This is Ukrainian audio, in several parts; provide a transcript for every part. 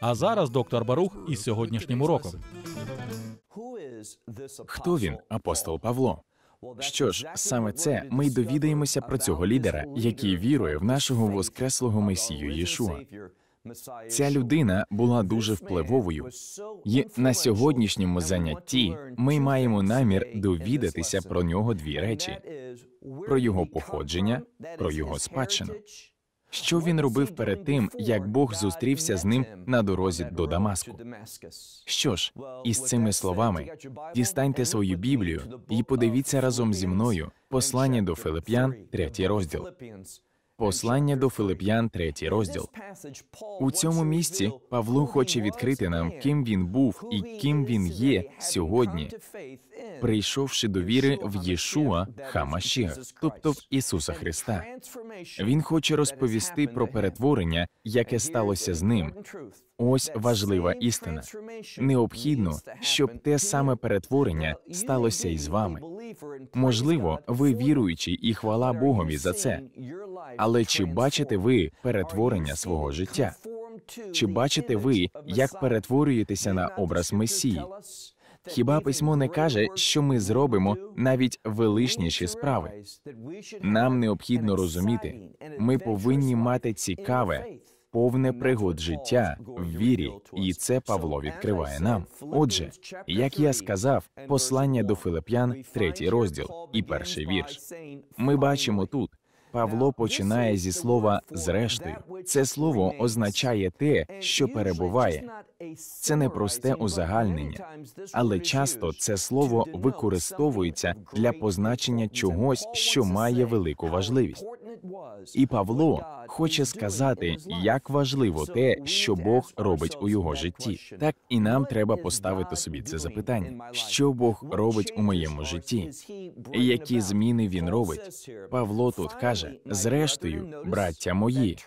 А зараз доктор Барух із сьогоднішнім уроком. Хто він, апостол Павло? Що ж, саме це ми й довідаємося про цього лідера, який вірує в нашого воскреслого месію Єшуа. Ця людина була дуже впливовою. І на сьогоднішньому занятті ми маємо намір довідатися про нього дві речі: про його походження, про його спадщину. Що він робив перед тим, як Бог зустрівся з ним на дорозі до Дамаску? Що ж, із цими словами дістаньте свою Біблію і подивіться разом зі мною послання до Филип'ян, третій розділ. Послання до Филип'ян, третій розділ. У цьому місці Павло хоче відкрити нам, ким він був і ким він є сьогодні, прийшовши до віри в Єшуа Хамашіга, тобто в Ісуса Христа. Він хоче розповісти про перетворення, яке сталося з ним. Ось важлива істина. Необхідно, щоб те саме перетворення сталося і з вами. Можливо, ви віруючі, і хвала Богові за це. Але чи бачите ви перетворення свого життя? Чи бачите ви, як перетворюєтеся на образ Месії? Хіба письмо не каже, що ми зробимо навіть величніші справи? Нам необхідно розуміти, ми повинні мати цікаве, повне пригод життя в вірі, і це Павло відкриває нам. Отже, як я сказав, послання до Филип'ян, третій розділ і перший вірш. Ми бачимо тут. Павло починає зі слова зрештою. Це слово означає те, що перебуває. Це не просте узагальнення, але часто це слово використовується для позначення чогось, що має велику важливість. І Павло хоче сказати, як важливо те, що Бог робить у його житті. Так і нам треба поставити собі це запитання: що Бог робить у моєму житті? Які зміни він робить? Павло тут каже: зрештою, браття мої,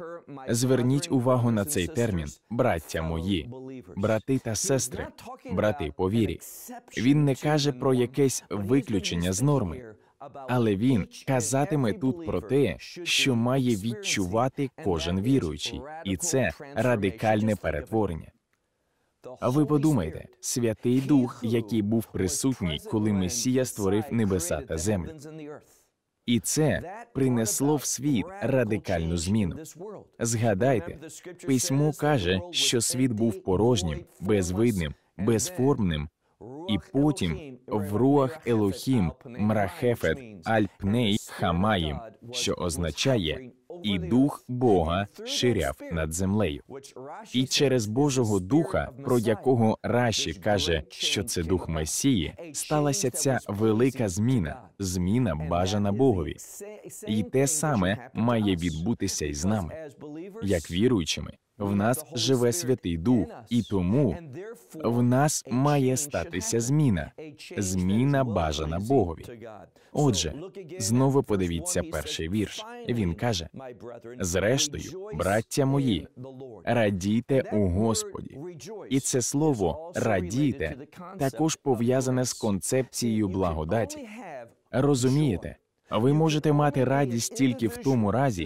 зверніть увагу на цей термін, браття мої брати та сестри, брати по вірі. Він не каже про якесь виключення з норми, але він казатиме тут про те, що має відчувати кожен віруючий, і це радикальне перетворення. А ви подумайте, святий дух, який був присутній, коли Месія створив небеса та землю. І це принесло в світ радикальну зміну. Згадайте, письмо каже, що світ був порожнім, безвидним, безформним, і потім в руах Елохім, Мрахефет, Альпней, Хамаїм, що означає і дух Бога ширяв над землею. І через Божого Духа, про якого Раші каже, що це дух Месії, сталася ця велика зміна, зміна бажана Богові. І те саме має відбутися і з нами, як віруючими в нас живе Святий Дух, і тому в нас має статися зміна. Зміна бажана Богові. Отже, знову подивіться перший вірш. Він каже: зрештою, браття мої, радійте у Господі. І це слово радійте також пов'язане з концепцією благодаті. Розумієте, ви можете мати радість тільки в тому разі,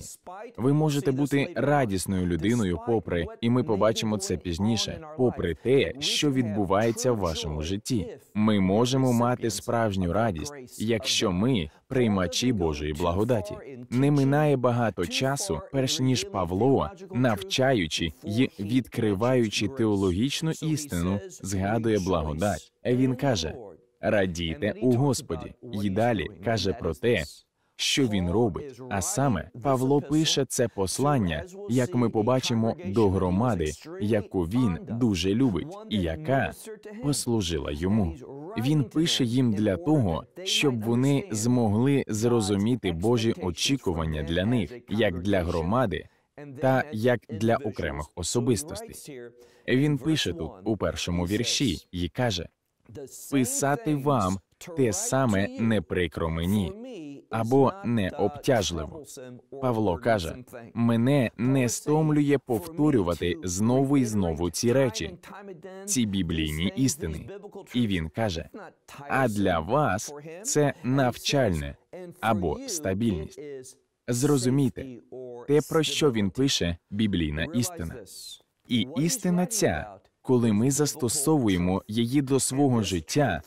ви можете бути радісною людиною, попри, і ми побачимо це пізніше, попри те, що відбувається в вашому житті. Ми можемо мати справжню радість, якщо ми приймачі Божої благодаті. Не минає багато часу, перш ніж Павло, навчаючи і відкриваючи теологічну істину, згадує благодать. Він каже радійте у Господі, і далі каже про те, що він робить. А саме Павло пише це послання, як ми побачимо, до громади, яку він дуже любить, і яка послужила йому. Він пише їм для того, щоб вони змогли зрозуміти Божі очікування для них, як для громади. Та як для окремих особистостей він пише тут у першому вірші і каже: писати вам те саме не прикро мені або не обтяжливо. Павло каже: мене не стомлює повторювати знову і знову ці речі, ці біблійні істини. І він каже: а для вас це навчальне або стабільність. Зрозумійте, те, про що він пише, біблійна істина. І істина ця коли ми застосовуємо її до свого життя,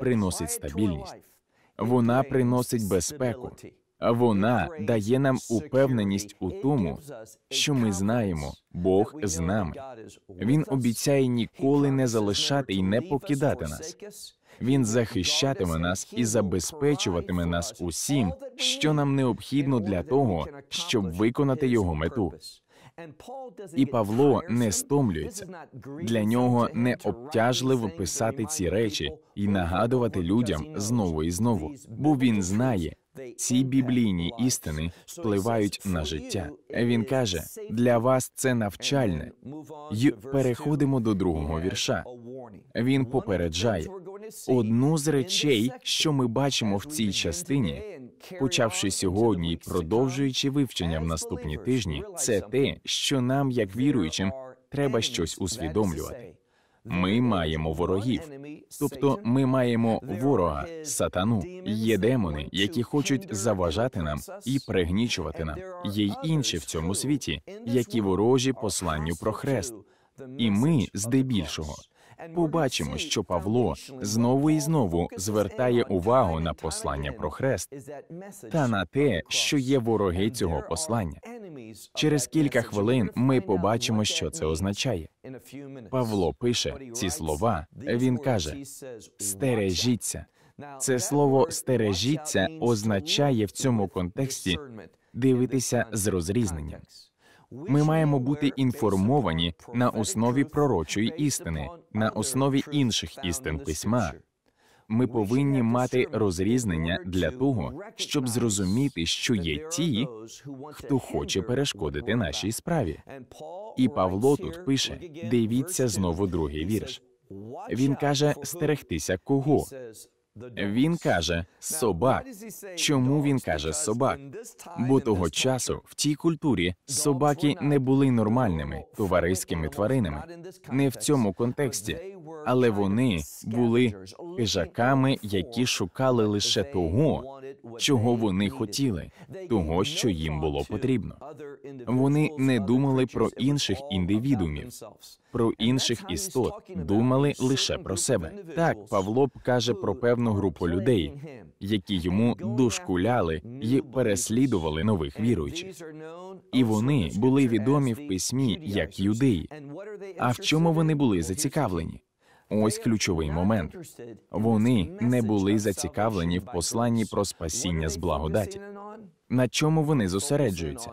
приносить стабільність, вона приносить безпеку, вона дає нам упевненість у тому, що ми знаємо, Бог з нами. Він обіцяє ніколи не залишати і не покидати нас. Він захищатиме нас і забезпечуватиме нас усім, що нам необхідно для того, щоб виконати його мету. І Павло не стомлюється. Для нього не обтяжливо писати ці речі і нагадувати людям знову і знову, бо він знає, ці біблійні істини впливають на життя. Він каже: для вас це навчальне. І переходимо до другого вірша. Він попереджає одну з речей, що ми бачимо в цій частині, почавши сьогодні і продовжуючи вивчення в наступні тижні, це те, що нам, як віруючим, треба щось усвідомлювати. Ми маємо ворогів, тобто ми маємо ворога, сатану. Є демони, які хочуть заважати нам і пригнічувати нам. Є й інші в цьому світі, які ворожі посланню про хрест, і ми здебільшого побачимо, що Павло знову і знову звертає увагу на послання про хрест та на те, що є вороги цього послання. Через кілька хвилин ми побачимо, що це означає. Павло пише ці слова. Він каже: стережіться. Це слово стережіться означає в цьому контексті дивитися з розрізненням. Ми маємо бути інформовані на основі пророчої істини, на основі інших істин письма. Ми повинні мати розрізнення для того, щоб зрозуміти, що є ті, хто хоче перешкодити нашій справі. І Павло тут пише: дивіться знову другий вірш. Він каже стерегтися кого він каже собак. Чому він каже собак? Бо того часу в тій культурі собаки не були нормальними товариськими тваринами. Не в цьому контексті але вони були хижаками, які шукали лише того, чого вони хотіли, того, що їм було потрібно. Вони не думали про інших індивідумів, про інших істот, думали лише про себе. Так Павло каже про певну групу людей, які йому дошкуляли і переслідували нових віруючих. І вони були відомі в письмі як юдеї. А в чому вони були зацікавлені? Ось ключовий момент. Вони не були зацікавлені в посланні про спасіння з благодаті. На чому вони зосереджуються?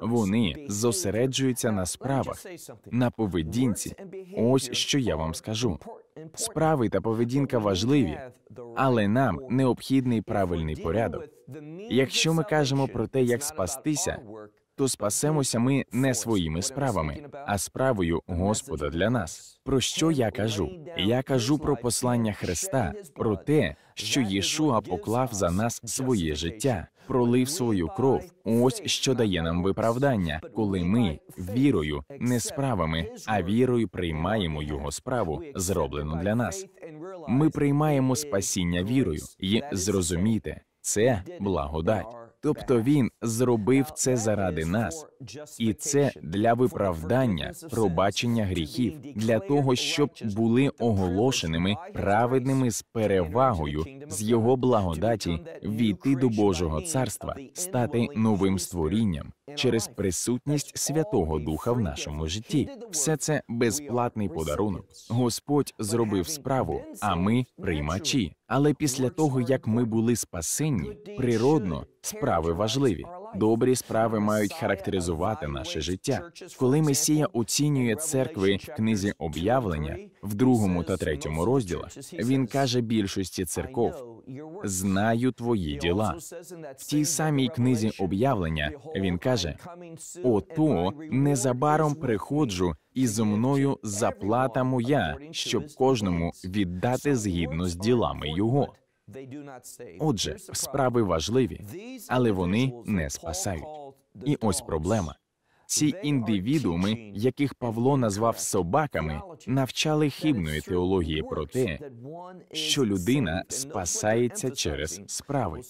Вони зосереджуються на справах, на поведінці. Ось що я вам скажу. Справи та поведінка важливі, але нам необхідний правильний порядок. Якщо ми кажемо про те, як спастися, то спасемося ми не своїми справами, а справою Господа для нас. Про що я кажу? Я кажу про послання Христа, про те, що Єшуа поклав за нас своє життя, пролив свою кров. Ось що дає нам виправдання, коли ми вірою, не справами, а вірою приймаємо його справу, зроблену для нас. Ми приймаємо спасіння вірою і зрозумійте, це благодать. Тобто він зробив це заради нас, і це для виправдання, пробачення гріхів, для того, щоб були оголошеними праведними з перевагою з його благодаті війти до Божого царства, стати новим створінням через присутність Святого Духа в нашому житті. Все це безплатний подарунок. Господь зробив справу, а ми приймачі. Але після того як ми були спасенні, природно справи важливі. Добрі справи мають характеризувати наше життя. Коли Месія оцінює церкви в книзі об'явлення в другому та третьому розділах, він каже більшості церков: знаю твої діла. В тій самій книзі об'явлення він каже: ото незабаром приходжу, і зо мною заплата моя, щоб кожному віддати згідно з ділами його. Отже, справи важливі, але вони не спасають. І ось проблема. Ці індивідууми, яких Павло назвав собаками, навчали хибної теології про те, що людина спасається через справи.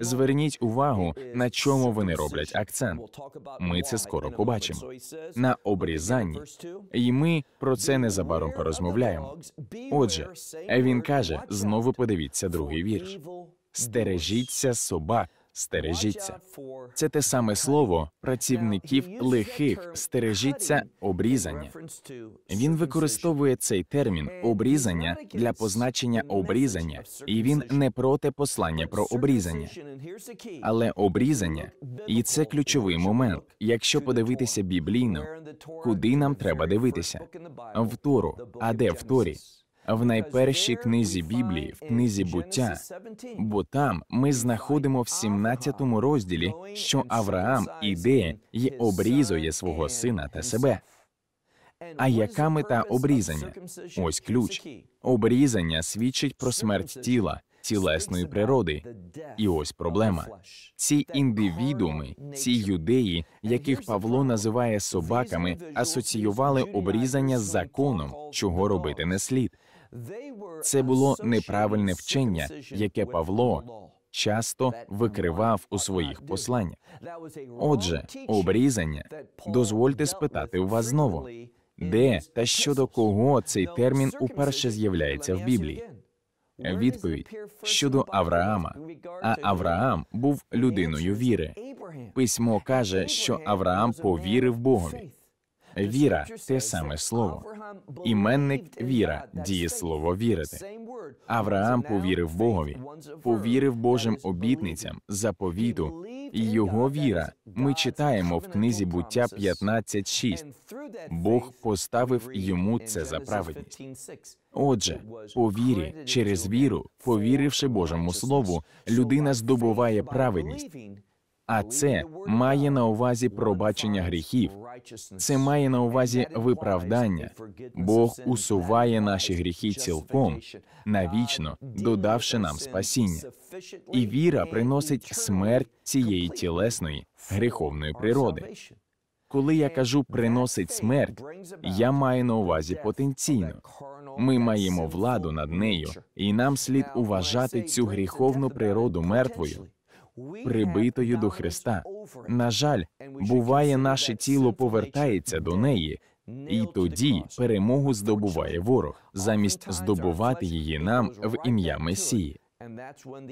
Зверніть увагу, на чому вони роблять акцент. Ми це скоро побачимо. На обрізанні І ми про це незабаром порозмовляємо. Отже, він каже: знову подивіться другий вірш: стережіться собак стережіться. Це те саме слово працівників лихих, стережіться обрізання. Він використовує цей термін обрізання для позначення обрізання, і він не проти послання про обрізання. Але обрізання, і це ключовий момент. Якщо подивитися біблійно, куди нам треба дивитися? В Тору. а де в Торі? в найпершій книзі Біблії, в книзі буття, бо там ми знаходимо в 17 розділі, що Авраам іде і обрізує свого сина та себе. А яка мета обрізання? Ось ключ обрізання свідчить про смерть тіла, тілесної природи. І ось проблема. Ці індивідуми, ці юдеї, яких Павло називає собаками, асоціювали обрізання з законом, чого робити не слід. Це було неправильне вчення, яке Павло часто викривав у своїх посланнях. Отже, обрізання дозвольте спитати у вас знову, де та щодо кого цей термін уперше з'являється в Біблії? Відповідь щодо Авраама. А Авраам був людиною віри. Письмо каже, що Авраам повірив Богові. Віра те саме слово. Іменник віра, діє слово вірити. Авраам повірив Богові, повірив Божим обітницям, заповіту і його віра. Ми читаємо в книзі буття 15.6. Бог поставив йому це за праведність. Отже, по вірі, через віру, повіривши Божому слову, людина здобуває праведність а це має на увазі пробачення гріхів, це має на увазі виправдання. Бог усуває наші гріхи цілком навічно, додавши нам спасіння. І віра приносить смерть цієї тілесної гріховної природи. Коли я кажу приносить смерть, я маю на увазі потенційно. Ми маємо владу над нею, і нам слід уважати цю гріховну природу мертвою прибитою до Христа. На жаль, буває, наше тіло повертається до неї, і тоді перемогу здобуває ворог, замість здобувати її нам в ім'я Месії.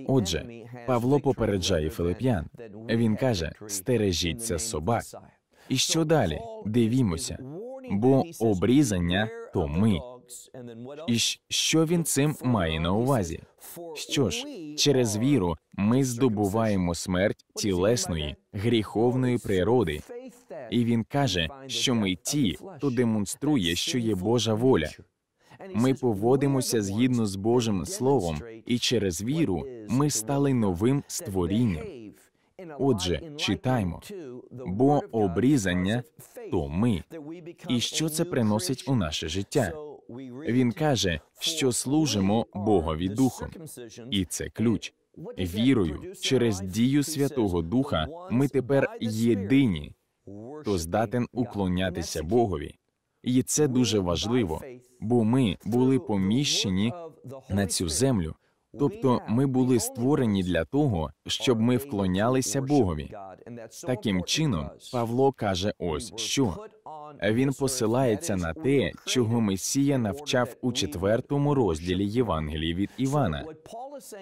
Отже, Павло попереджає Филип'ян. Він каже: стережіться собак. І що далі? Дивімося, бо обрізання то ми. І що він цим має на увазі? Що ж, через віру ми здобуваємо смерть тілесної, гріховної природи. І він каже, що ми ті, хто демонструє, що є Божа воля. Ми поводимося згідно з Божим Словом, і через віру ми стали новим створінням. Отже, читаймо, бо обрізання то ми, і що це приносить у наше життя. Він каже, що служимо Богові Духом, і це ключ. Вірою через дію Святого Духа ми тепер єдині, хто здатен уклонятися Богові, і це дуже важливо, бо ми були поміщені на цю землю. Тобто ми були створені для того, щоб ми вклонялися Богові. Таким чином, Павло каже: ось що він посилається на те, чого Месія навчав у четвертому розділі Євангелії від Івана,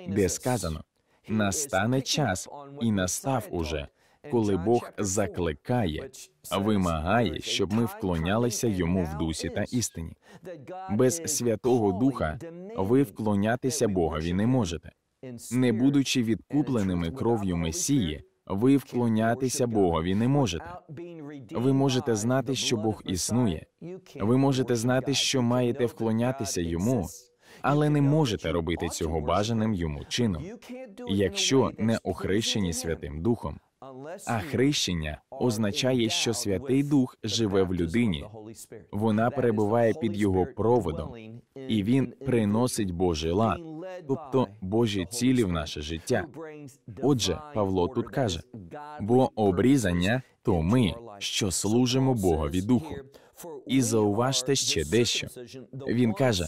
де сказано: настане час і настав уже, коли Бог закликає, вимагає, щоб ми вклонялися йому в дусі та істині. Без Святого Духа ви вклонятися Богові не можете, не будучи відкупленими кров'ю Месії. Ви вклонятися Богові не можете. Ви можете знати, що Бог існує. Ви можете знати, що маєте вклонятися йому, але не можете робити цього бажаним йому чином, якщо не охрещені Святим Духом. А хрещення означає, що Святий Дух живе в людині, вона перебуває під його проводом, і він приносить Божий лад тобто Божі цілі в наше життя. Отже, Павло тут каже: бо обрізання то ми, що служимо Богові духу. І зауважте ще дещо. Він каже: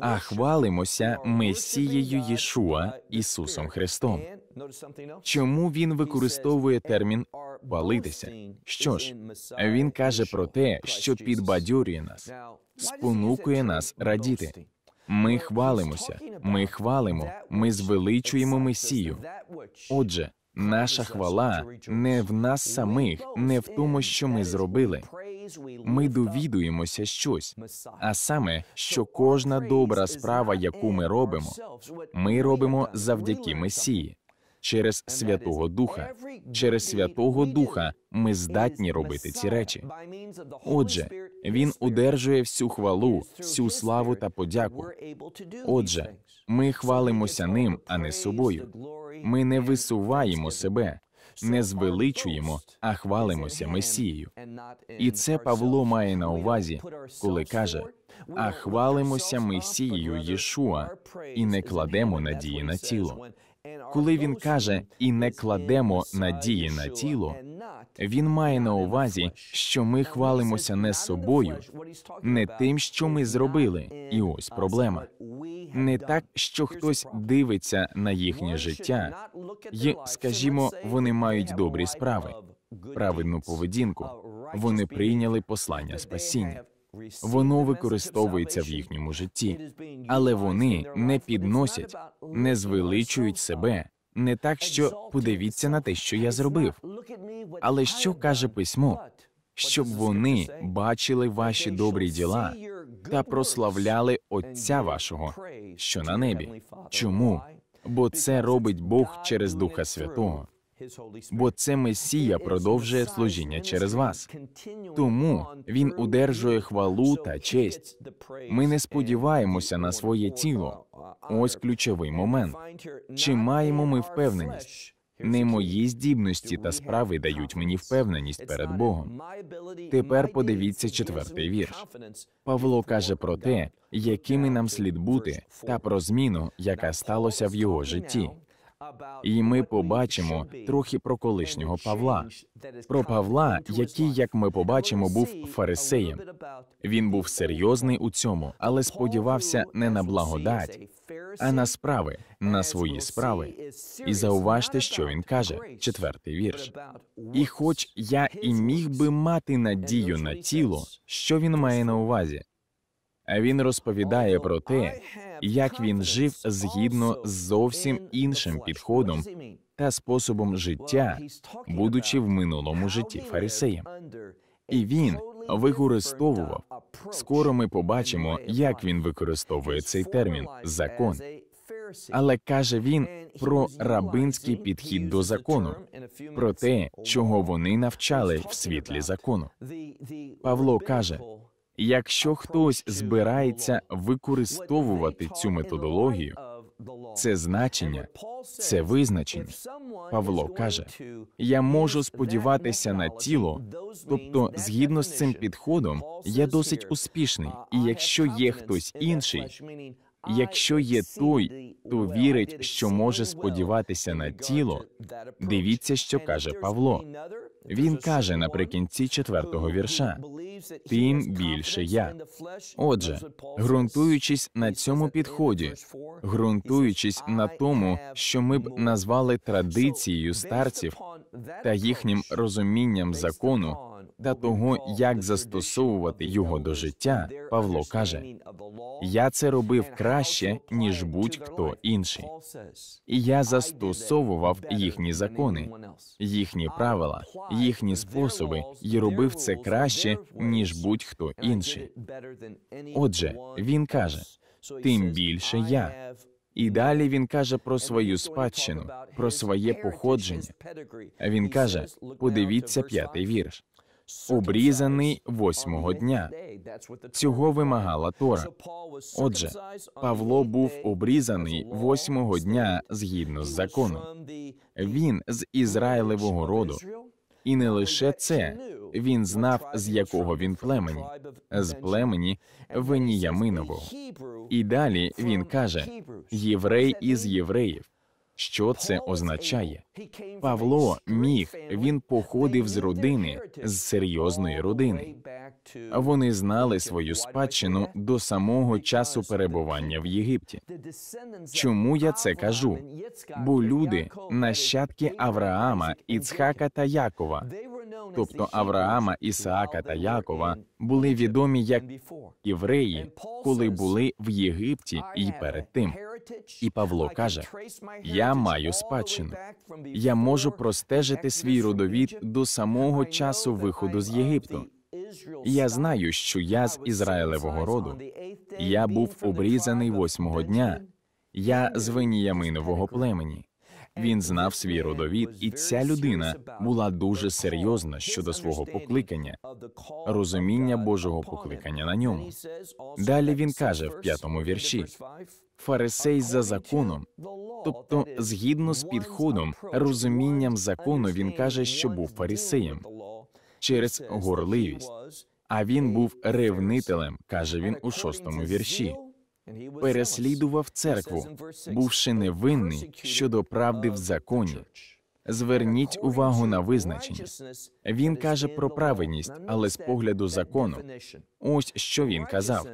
а хвалимося Месією Єшуа Ісусом Христом. Чому він використовує термін «палитися»? Що ж, він каже про те, що підбадьорює нас, спонукує нас радіти. Ми хвалимося, ми хвалимо, ми звеличуємо Месію. Отже, наша хвала не в нас самих, не в тому, що ми зробили. Ми довідуємося щось, а саме, що кожна добра справа, яку ми робимо, ми робимо завдяки Месії через Святого Духа. Через Святого Духа ми здатні робити ці речі. Отже, він удержує всю хвалу, всю славу та подяку. Отже, ми хвалимося ним, а не собою. Ми не висуваємо себе. Не звеличуємо, а хвалимося Месією. І це Павло має на увазі, коли каже: а хвалимося Месією Єшуа і не кладемо надії на тіло. Коли він каже і не кладемо надії на тіло, він має на увазі, що ми хвалимося не собою, не тим, що ми зробили, і ось проблема. Не так, що хтось дивиться на їхнє життя, і, скажімо, вони мають добрі справи, правильну поведінку. Вони прийняли послання спасіння. Воно використовується в їхньому житті, але вони не підносять не звеличують себе, не так, що подивіться на те, що я зробив. Але що каже письмо? Щоб вони бачили ваші добрі діла та прославляли Отця вашого, що на небі. Чому? Бо це робить Бог через Духа Святого бо це Месія продовжує служіння через вас. Тому він удержує хвалу та честь. Ми не сподіваємося на своє тіло. Ось ключовий момент. Чи маємо ми впевненість? Не мої здібності та справи дають мені впевненість перед Богом. Тепер подивіться четвертий вірш. Павло каже про те, якими нам слід бути, та про зміну, яка сталося в його житті і ми побачимо трохи про колишнього Павла. Про Павла, який, як ми побачимо, був фарисеєм. Він був серйозний у цьому, але сподівався не на благодать, а на справи, на свої справи. І зауважте, що він каже, четвертий вірш. І, хоч я і міг би мати надію на тіло, що він має на увазі. Він розповідає про те, як він жив згідно з зовсім іншим підходом та способом життя, будучи в минулому житті фарисеєм. І він використовував. Скоро ми побачимо, як він використовує цей термін закон. Але каже він про рабинський підхід до закону, про те, чого вони навчали в світлі закону. Павло каже: Якщо хтось збирається використовувати цю методологію, це значення, це визначення. Павло каже: я можу сподіватися на тіло, тобто, згідно з цим підходом, я досить успішний, і якщо є хтось інший, якщо є той, хто вірить, що може сподіватися на тіло, дивіться, що каже Павло. Він каже наприкінці четвертого вірша: тим більше я. Отже, ґрунтуючись на цьому підході, ґрунтуючись на тому, що ми б назвали традицією старців та їхнім розумінням закону та того, як застосовувати його до життя, Павло каже: я це робив краще ніж будь-хто інший. І я застосовував їхні закони, їхні правила, їхні способи і робив це краще ніж будь-хто інший. Отже, він каже: тим більше я. І далі він каже про свою спадщину, про своє походження. Він каже: подивіться п'ятий вірш. Обрізаний восьмого дня цього вимагала Тора. Отже, Павло був обрізаний восьмого дня згідно з законом. Він з Ізраїлевого роду. І не лише це він знав, з якого він племені, з племені Веніяминового. І далі він каже: Єврей із євреїв. Що це означає? Павло міг, він походив з родини, з серйозної родини. Вони знали свою спадщину до самого часу перебування в Єгипті. Чому я це кажу? Бо люди, нащадки Авраама, Іцхака та Якова, тобто Авраама, Ісаака та Якова, були відомі як євреї, коли були в Єгипті і перед тим. І Павло каже: Я маю спадщину. Я можу простежити свій родовід до самого часу виходу з Єгипту. Я знаю, що я з Ізраїлевого роду. Я був обрізаний восьмого дня. Я з Веніяминового племені. Він знав свій родовід, і ця людина була дуже серйозна щодо свого покликання, розуміння Божого покликання на ньому. Далі він каже в п'ятому вірші фарисей за законом, тобто, згідно з підходом, розумінням закону, він каже, що був фарисеєм через горливість. А він був ревнителем, каже він у шостому вірші переслідував церкву, бувши невинний щодо правди в законі. Зверніть увагу на визначення. Він каже про праведність, але з погляду закону, ось що він казав.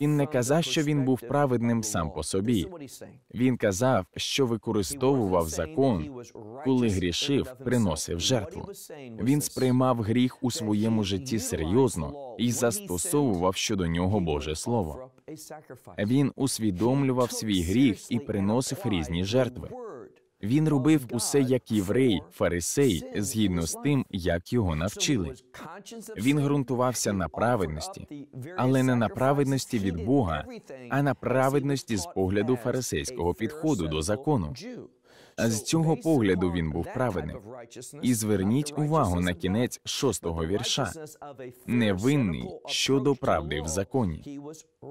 Він не казав, що він був праведним сам по собі. Він казав, що використовував закон, коли грішив, приносив жертву. Він сприймав гріх у своєму житті серйозно і застосовував щодо нього Боже Слово. Він усвідомлював свій гріх і приносив різні жертви. Він oh робив усе як єврей, фарисей, згідно з тим, як його навчили. Він ґрунтувався на праведності, але не на праведності від Бога, а на праведності з погляду фарисейського підходу до закону. З цього погляду він був праведним. І зверніть увагу на кінець шостого вірша невинний щодо правди в законі.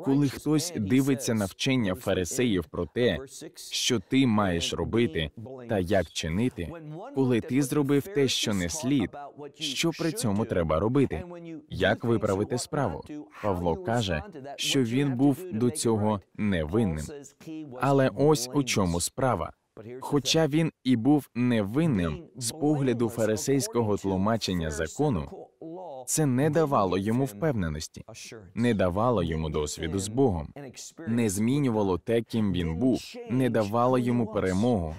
Коли хтось дивиться на вчення фарисеїв про те, що ти маєш робити, та як чинити, коли ти зробив те, що не слід, що при цьому треба робити, як виправити справу? Павло каже, що він був до цього невинним. Але ось у чому справа. Хоча він і був невинним з погляду фарисейського тлумачення закону, це не давало йому впевненості, не давало йому досвіду з Богом, не змінювало те, ким він був, не давало йому перемогу,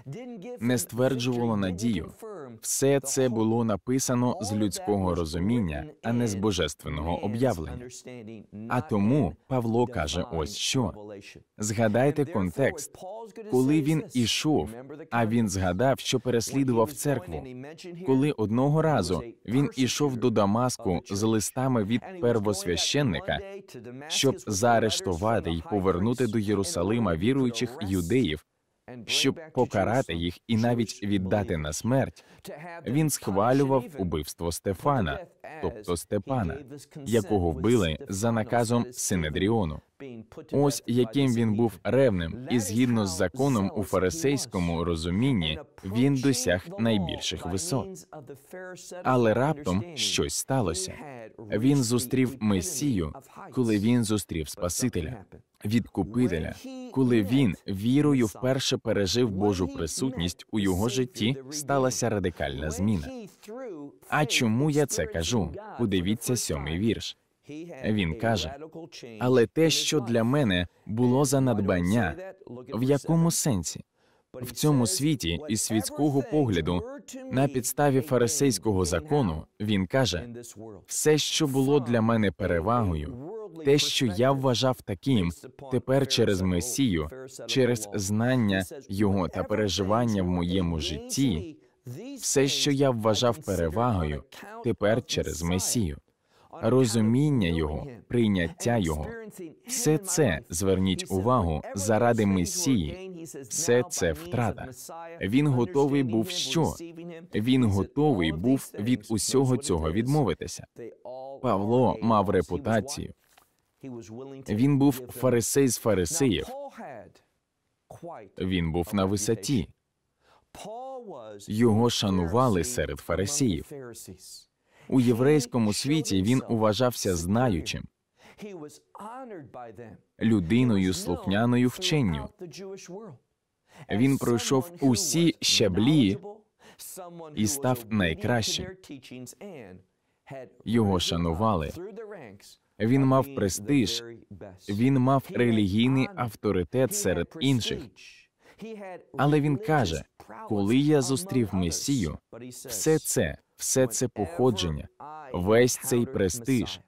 не стверджувало надію. Все це було написано з людського розуміння, а не з божественного об'явлення. А тому Павло каже: ось що згадайте контекст, коли він ішов був. А він згадав, що переслідував церкву. Коли одного разу він ішов до Дамаску з листами від первосвященника, щоб заарештувати й повернути до Єрусалима віруючих юдеїв. Щоб покарати їх і навіть віддати на смерть, він схвалював убивство Стефана, тобто Степана, якого вбили за наказом Синедріону. Ось яким він був ревним, і згідно з законом у фарисейському розумінні він досяг найбільших висот. Але раптом щось сталося. Він зустрів Месію, коли він зустрів Спасителя, відкупителя, коли він вірою вперше пережив Божу присутність у його житті, сталася радикальна зміна. А чому я це кажу? скажу. Подивіться сьомий вірш. Він каже, але те, що для мене було за надбання, в якому сенсі в цьому світі із світського погляду на підставі фарисейського закону він каже: все, що було для мене перевагою, те, що я вважав таким, тепер через Месію, через знання його та переживання в моєму житті. Все, що я вважав перевагою, тепер через Месію, розуміння його, прийняття його, все це зверніть увагу заради Месії. Все це втрата. Він готовий був що? Він готовий був від усього цього відмовитися. Павло мав репутацію. Він був фарисей з фарисеїв. Він був на висоті. Його шанували серед фарисіїв. У єврейському світі він уважався знаючим, людиною слухняною вченню. Він пройшов усі щаблі і став найкращим. Його шанували. Він мав престиж, він мав релігійний авторитет серед інших. Але він каже: коли я зустрів Месію, все це, все це походження, весь цей престиж,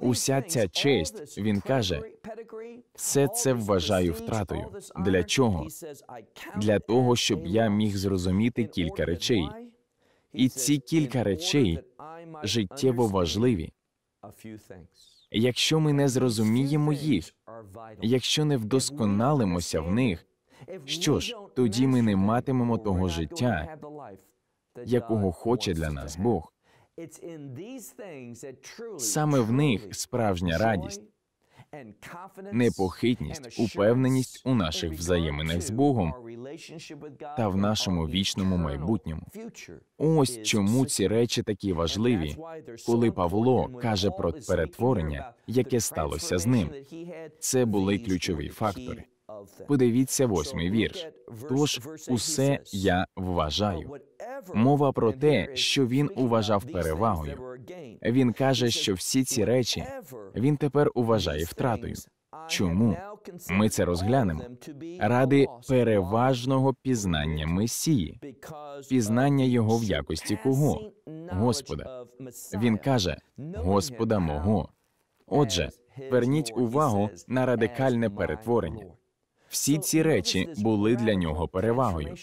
уся ця честь, він каже, все це вважаю втратою. Для чого? Для того, щоб я міг зрозуміти кілька речей. І ці кілька речей життєво важливі. Якщо ми не зрозуміємо їх, якщо не вдосконалимося в них, що ж, тоді ми не матимемо того життя, якого хоче для нас Бог. Саме в них справжня радість, непохитність, упевненість у наших взаєминах з Богом та в нашому вічному майбутньому. Ось чому ці речі такі важливі, коли Павло каже про перетворення, яке сталося з ним. Це були ключові фактори. Подивіться восьмий вірш. Тож усе я вважаю. Мова про те, що він уважав перевагою. Він каже, що всі ці речі він тепер уважає втратою. Чому ми це розглянемо? Ради переважного пізнання Месії, пізнання його в якості кого? Господа. Він каже: Господа мого. Отже, верніть увагу на радикальне перетворення. Всі ці речі були для нього перевагою.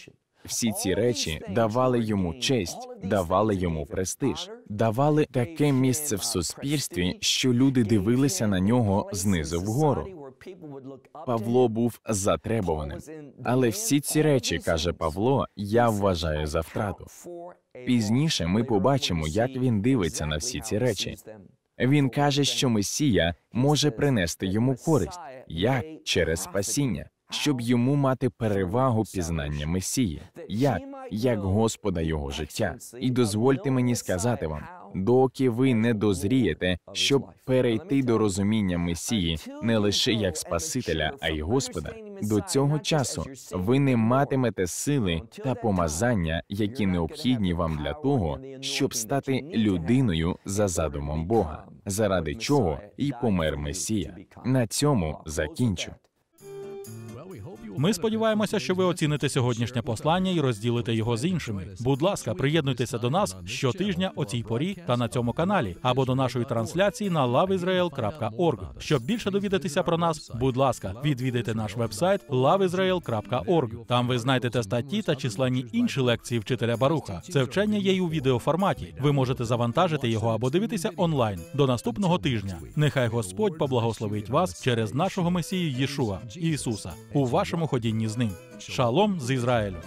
Всі ці речі давали йому честь, давали йому престиж, давали таке місце в суспільстві, що люди дивилися на нього знизу вгору. Павло був затребуваним, але всі ці речі каже Павло. Я вважаю за втрату. Пізніше ми побачимо, як він дивиться на всі ці речі. Він каже, що Месія може принести йому користь як через спасіння щоб йому мати перевагу пізнання Месії, як як Господа його життя, і дозвольте мені сказати вам, доки ви не дозрієте, щоб перейти до розуміння Месії не лише як Спасителя, а й Господа. До цього часу ви не матимете сили та помазання, які необхідні вам для того, щоб стати людиною за задумом Бога, заради чого й помер Месія. На цьому закінчу. Ми сподіваємося, що ви оціните сьогоднішнє послання і розділите його з іншими. Будь ласка, приєднуйтеся до нас щотижня о цій порі та на цьому каналі або до нашої трансляції на loveisrael.org. Щоб більше довідатися про нас, будь ласка, відвідайте наш вебсайт loveisrael.org. Там ви знайдете статті та численні інші лекції вчителя Баруха. Це вчення є й у відеоформаті. Ви можете завантажити його або дивитися онлайн до наступного тижня. Нехай Господь поблагословить вас через нашого месію Єшуа Ісуса у вашому самоходінні з ним. Шалом з Ізраїлю.